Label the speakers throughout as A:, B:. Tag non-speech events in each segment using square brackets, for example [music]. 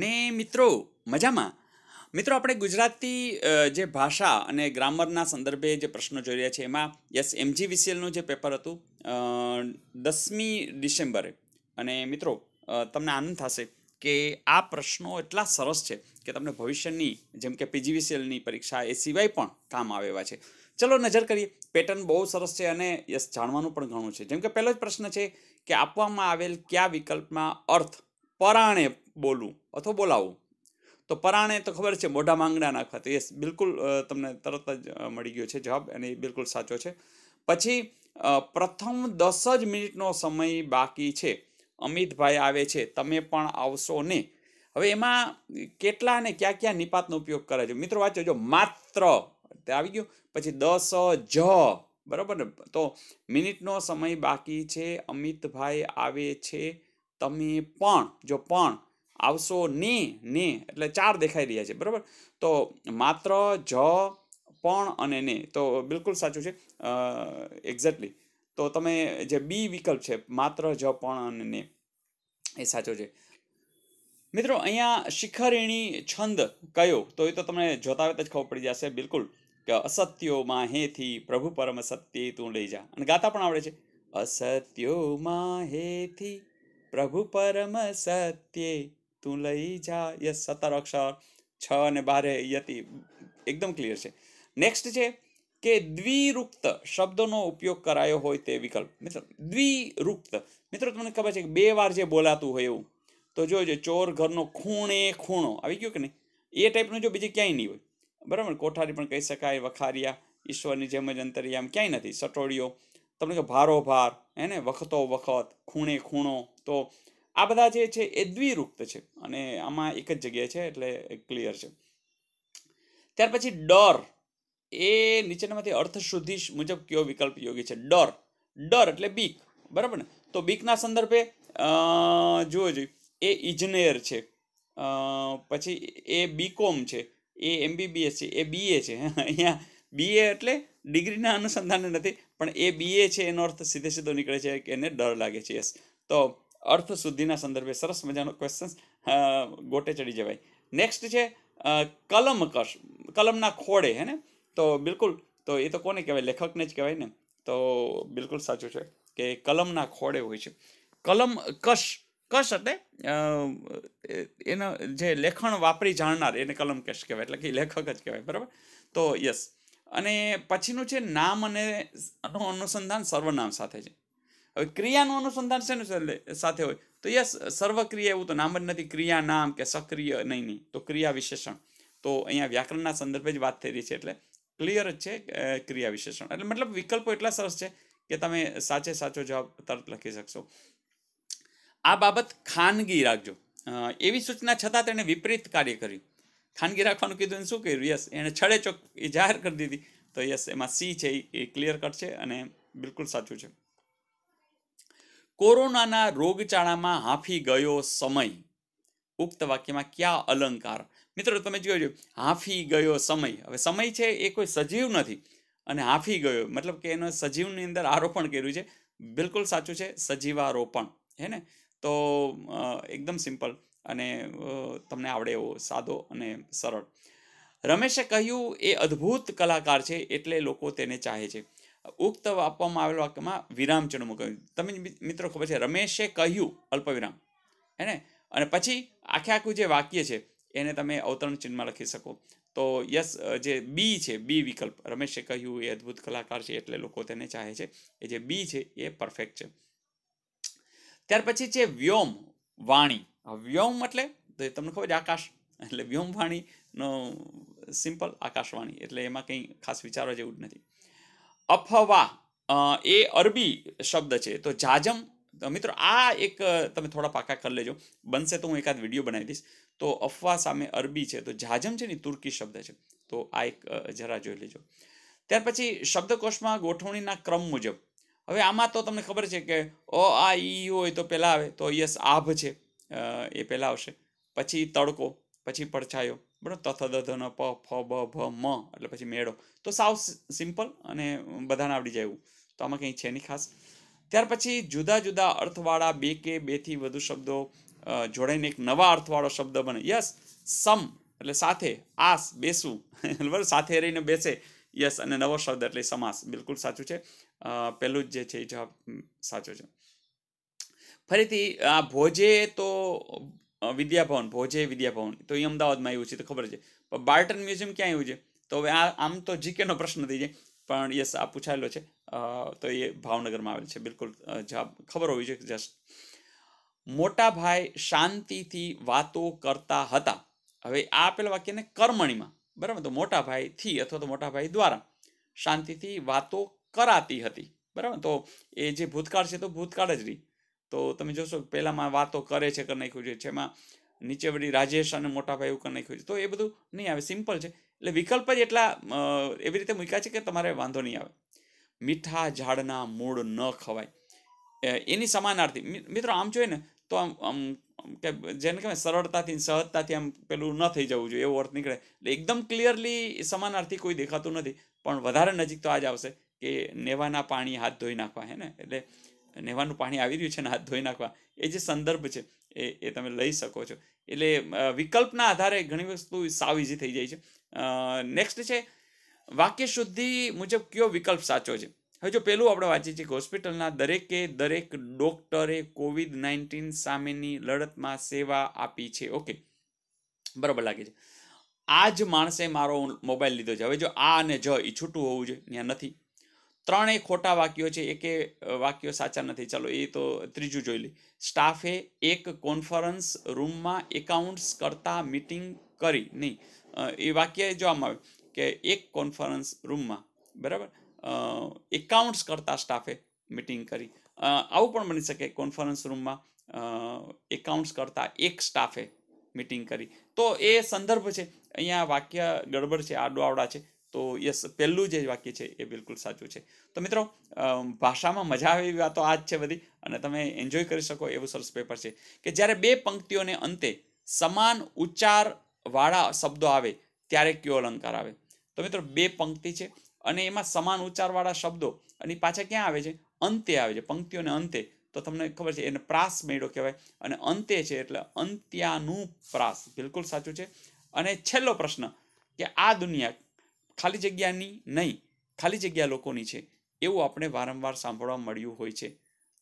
A: ને મિત્રો મજામાં મિત્રો આપણે ગુજરાતી જે ભાષા અને ગ્રામરના સંદર્ભે જે પ્રશ્નો જોઈ રહ્યા છે એમાં યસ એમજી વિસીએલનું જે પેપર હતું દસમી ડિસેમ્બરે અને મિત્રો તમને આનંદ થશે કે આ પ્રશ્નો એટલા સરસ છે કે તમને ભવિષ્યની જેમ કે પીજીવીસીએલની પરીક્ષા એ સિવાય પણ કામ આવે એવા છે ચલો નજર કરીએ પેટર્ન બહુ સરસ છે અને યસ જાણવાનું પણ ઘણું છે જેમ કે પહેલો જ પ્રશ્ન છે કે આપવામાં આવેલ કયા વિકલ્પમાં અર્થ પરાણે બોલવું અથવા બોલાવું તો પરાણે તો ખબર છે મોઢા માંગડા નાખવા તો યસ બિલકુલ તમને તરત જ મળી ગયો છે જવાબ અને એ બિલકુલ સાચો છે પછી પ્રથમ દસ જ મિનિટનો સમય બાકી છે અમિતભાઈ આવે છે તમે પણ આવશો ને હવે એમાં કેટલા અને ક્યાં ક્યાં નિપાતનો ઉપયોગ કરે છે મિત્રો વાંચો જો માત્ર તે આવી ગયું પછી દસ જ બરાબર ને તો મિનિટનો સમય બાકી છે અમિતભાઈ આવે છે તમે પણ જો પણ આવશો ને ને એટલે ચાર દેખાઈ રહ્યા છે બરાબર તો માત્ર જ પણ અને ને તો બિલકુલ સાચું છે એક્ઝેક્ટલી તો તમે જે બી વિકલ્પ છે માત્ર જ પણ અને ને એ સાચો છે મિત્રો અહીંયા શિખરેણી છંદ કયો તો એ તો તમને જોતા જ ખબર પડી જશે બિલકુલ કે અસત્યોમાં હેથી પ્રભુ પરમ સત્ય તું લઈ જા અને ગાતા પણ આવડે છે અસત્યોમાં હેથી પ્રભુ પરમ સત્યે તું લઈ જા યસ સત્તર અક્ષર છ અને બારે યતિ એકદમ ક્લિયર છે નેક્સ્ટ છે કે દ્વિરુક્ત શબ્દોનો ઉપયોગ કરાયો હોય તે વિકલ્પ મિત્ર દ્વિરૂપ્ત મિત્રો તમને ખબર છે કે બે વાર જે બોલાતું હોય એવું તો જોજો ચોર ઘરનો ખૂણે ખૂણો આવી ગયો કે નહીં એ ટાઈપનું જો બીજે ક્યાંય નહીં હોય બરાબર કોઠારી પણ કહી શકાય વખારિયા ઈશ્વરની જેમ જ અંતરિયામ ક્યાંય નથી સટોડીઓ તમને કે ભારો ભાર હે ને વખતો વખત ખૂણે ખૂણો તો આ બધા જે છે એ દ્વિરૂપ્ત છે અને આમાં એક જ જગ્યાએ છે એટલે ક્લિયર છે ત્યાર પછી ડર એ નીચેનામાંથી અર્થશુદ્ધિ મુજબ કયો વિકલ્પ યોગ્ય છે ડર ડર એટલે બીક બરાબર ને તો બીકના સંદર્ભે જુઓ જોઈએ એ ઇજનેર છે પછી એ બીકોમ છે એ એમબીબીએસ છે એ બીએ છે [laughs] અહીંયા બીએ એટલે ડિગ્રીના અનુસંધાને નથી પણ એ બીએ છે એનો અર્થ સીધે સીધો નીકળે છે કે એને ડર લાગે છે યસ તો અર્થશુદ્ધિના સંદર્ભે સરસ મજાનો ક્વેશ્ચન ગોટે ચડી જવાય નેક્સ્ટ છે કલમકશ કલમના ખોડે હે ને તો બિલકુલ તો એ તો કોને કહેવાય લેખકને જ કહેવાય ને તો બિલકુલ સાચું છે કે કલમના ખોડે હોય છે કલમ કશ કશ એટલે એનો જે લેખણ વાપરી જાણનાર એને કલમ કશ કહેવાય એટલે કે લેખક જ કહેવાય બરાબર તો યસ અને પછીનું છે નામ અને અનુસંધાન સર્વનામ સાથે છે હવે ક્રિયાનું અનુસંધાન શેનું સાથે હોય તો યસ સર્વક્રિયા એવું તો નામ જ નથી ક્રિયા નામ કે સક્રિય નહીં નહીં તો ક્રિયા વિશેષણ તો અહીંયા વ્યાકરણના સંદર્ભે જ વાત થઈ રહી છે એટલે ક્લિયર જ છે ક્રિયા વિશેષણ એટલે મતલબ વિકલ્પો એટલા સરસ છે કે તમે સાચે સાચો જવાબ તરત લખી શકશો આ બાબત ખાનગી રાખજો એવી સૂચના છતાં તેણે વિપરીત કાર્ય કર્યું ખાનગી રાખવાનું કીધું શું કર્યું યસ એણે છડે ચોક જાહેર કરી દીધી તો યસ એમાં સી છે એ ક્લિયર કટ છે અને બિલકુલ સાચું છે કોરોનાના રોગચાળામાં હાંફી ગયો સમય ઉક્ત વાક્યમાં ક્યાં અલંકાર મિત્રો તમે જોયો જોજો હાંફી ગયો સમય હવે સમય છે એ કોઈ સજીવ નથી અને હાંફી ગયો મતલબ કે એનો સજીવની અંદર આરોપણ કર્યું છે બિલકુલ સાચું છે સજીવારોપણ હે ને તો એકદમ સિમ્પલ અને તમને આવડે એવો સાદો અને સરળ રમેશે કહ્યું એ અદ્ભુત કલાકાર છે એટલે લોકો તેને ચાહે છે ઉક્ત આપવામાં આવેલ વાક્યમાં વિરામચિહ્ન મૂક્યું તમે મિત્રો ખબર છે રમેશે કહ્યું અલ્પવિરામ હેને અને પછી આખે આખું જે વાક્ય છે એને તમે અવતરણ ચિહ્નમાં લખી શકો તો યસ જે બી છે બી વિકલ્પ રમેશે કહ્યું એ અદ્ભુત કલાકાર છે એટલે લોકો તેને ચાહે છે એ જે બી છે એ પરફેક્ટ છે ત્યાર પછી છે વ્યોમ વાણી વ્યોમ એટલે તમને ખબર છે આકાશ એટલે વ્યોમ વાણીનો સિમ્પલ આકાશવાણી એટલે એમાં કંઈ ખાસ વિચારવા જેવું જ નથી અફવા એ અરબી શબ્દ છે તો જાજમ મિત્રો આ એક તમે થોડા પાકા કરી લેજો બનશે તો હું એકાદ વિડીયો બનાવી દઈશ તો અફવા સામે અરબી છે તો જાજમ છે ને તુર્કી શબ્દ છે તો આ એક જરા જોઈ લેજો ત્યાર પછી શબ્દકોશમાં ગોઠવણીના ક્રમ મુજબ હવે આમાં તો તમને ખબર છે કે ઓ આ ઈ હોય તો પહેલાં આવે તો યસ આભ છે એ પહેલાં આવશે પછી તડકો પછી પડછાયો બરાબર તથ દથ પ ફ બ ભ મ એટલે પછી મેળો તો સાવ સિમ્પલ અને બધાને આવડી જાય એવું તો આમાં કંઈ છે નહીં ખાસ ત્યાર પછી જુદા જુદા અર્થવાળા બે કે બેથી વધુ શબ્દો જોડાઈને એક નવા અર્થવાળો શબ્દ બને યસ સમ એટલે સાથે આસ બેસવું [laughs] બરાબર સાથે રહીને બેસે યસ અને નવો શબ્દ એટલે સમાસ બિલકુલ સાચું છે પહેલું જ જે છે એ જવાબ સાચો છે ફરીથી આ ભોજે તો વિદ્યાભવન ભોજે વિદ્યાભવન તો એ અમદાવાદમાં આવ્યું છે તો ખબર છે પણ બાર્ટન મ્યુઝિયમ ક્યાં આવ્યું છે તો હવે આ આમ તો જીકેનો પ્રશ્ન થઈ જાય પણ યસ આ પૂછાયેલો છે તો એ ભાવનગરમાં આવેલ છે બિલકુલ જવાબ ખબર હોવી જોઈએ જસ્ટ મોટા ભાઈ શાંતિથી વાતો કરતા હતા હવે આ પેલા વાક્યને કર્મણીમાં બરાબર તો મોટા ભાઈથી અથવા તો મોટા ભાઈ દ્વારા શાંતિથી વાતો કરાતી હતી બરાબર તો એ જે ભૂતકાળ છે તો ભૂતકાળ જ રહી તો તમે જોશો પહેલાંમાં વાતો કરે છે કે નાખ્યું છે જેમાં નીચે વળી રાજેશ અને મોટાભાઈ એવું કરી નાખ્યું છે તો એ બધું નહીં આવે સિમ્પલ છે એટલે વિકલ્પ જ એટલા એવી રીતે મૂક્યા છે કે તમારે વાંધો નહીં આવે મીઠા ઝાડના મૂળ ન ખવાય એની સમાનાર્થી મિત્રો આમ જોઈએ ને તો આમ આમ કે જેને કહેવાય સરળતાથી સહજતાથી આમ પેલું ન થઈ જવું જોઈએ એવો અર્થ નીકળે એટલે એકદમ ક્લિયરલી સમાનાર્થી કોઈ દેખાતું નથી પણ વધારે નજીક તો આ જ આવશે કે નેવાના પાણી હાથ ધોઈ નાખવા હે ને એટલે નહેવાનું પાણી આવી રહ્યું છે ને હાથ ધોઈ નાખવા એ જે સંદર્ભ છે એ એ તમે લઈ શકો છો એટલે વિકલ્પના આધારે ઘણી વસ્તુ સાવ ઇઝી થઈ જાય છે નેક્સ્ટ છે વાક્ય શુદ્ધિ મુજબ કયો વિકલ્પ સાચો છે હવે જો પેલું આપણે વાંચીએ છીએ કે હોસ્પિટલના દરેકે દરેક ડોક્ટરે કોવિડ નાઇન્ટીન સામેની લડતમાં સેવા આપી છે ઓકે બરાબર લાગે છે આ જ માણસે મારો મોબાઈલ લીધો છે હવે જો આ અને જ ઈ છૂટું હોવું જોઈએ ત્યાં નથી ત્રણેય ખોટા વાક્યો છે એકે વાક્યો સાચા નથી ચાલો એ તો ત્રીજું જોઈ લે સ્ટાફે એક કોન્ફરન્સ રૂમમાં એકાઉન્ટ્સ કરતા મિટિંગ કરી નહીં એ વાક્ય જોવામાં આવે કે એક કોન્ફરન્સ રૂમમાં બરાબર એકાઉન્ટ્સ કરતા સ્ટાફે મિટિંગ કરી આવું પણ બની શકે કોન્ફરન્સ રૂમમાં એકાઉન્ટ્સ કરતા એક સ્ટાફે મિટિંગ કરી તો એ સંદર્ભ છે અહીંયા વાક્ય ગડબડ છે આડો છે તો યસ પહેલું જે વાક્ય છે એ બિલકુલ સાચું છે તો મિત્રો ભાષામાં મજા આવે એવી વાતો આ જ છે બધી અને તમે એન્જોય કરી શકો એવું સરસ પેપર છે કે જ્યારે બે પંક્તિઓને અંતે સમાન ઉચ્ચારવાળા શબ્દો આવે ત્યારે કયો અલંકાર આવે તો મિત્રો બે પંક્તિ છે અને એમાં સમાન ઉચ્ચારવાળા શબ્દો અને પાછા ક્યાં આવે છે અંતે આવે છે પંક્તિઓને અંતે તો તમને ખબર છે એને પ્રાસ મેળો કહેવાય અને અંતે છે એટલે અંત્યાનું પ્રાસ બિલકુલ સાચું છે અને છેલ્લો પ્રશ્ન કે આ દુનિયા ખાલી જગ્યાની નહીં ખાલી જગ્યા લોકોની છે એવું આપણે વારંવાર સાંભળવા મળ્યું હોય છે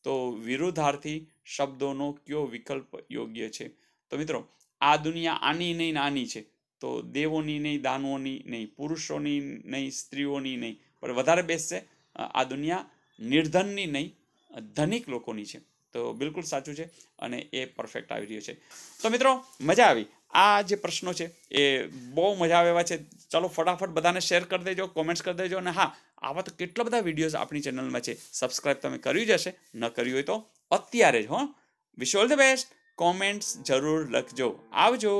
A: તો વિરોધાર્થી શબ્દોનો કયો વિકલ્પ યોગ્ય છે તો મિત્રો આ દુનિયા આની નહીં નાની છે તો દેવોની નહીં દાનવોની નહીં પુરુષોની નહીં સ્ત્રીઓની નહીં પણ વધારે બેસશે આ દુનિયા નિર્ધનની નહીં ધનિક લોકોની છે તો બિલકુલ સાચું છે અને એ પરફેક્ટ આવી રહ્યું છે તો મિત્રો મજા આવી આ જે પ્રશ્નો છે એ બહુ મજા આવે એવા છે ચાલો ફટાફટ બધાને શેર કરી દેજો કોમેન્ટ્સ કરી દેજો અને હા આવા તો કેટલા બધા વિડીયોઝ આપણી ચેનલમાં છે સબસ્ક્રાઈબ તમે કર્યું જ હશે ન કર્યું હોય તો અત્યારે જ હો wish all the best comments જરૂર લખજો આવજો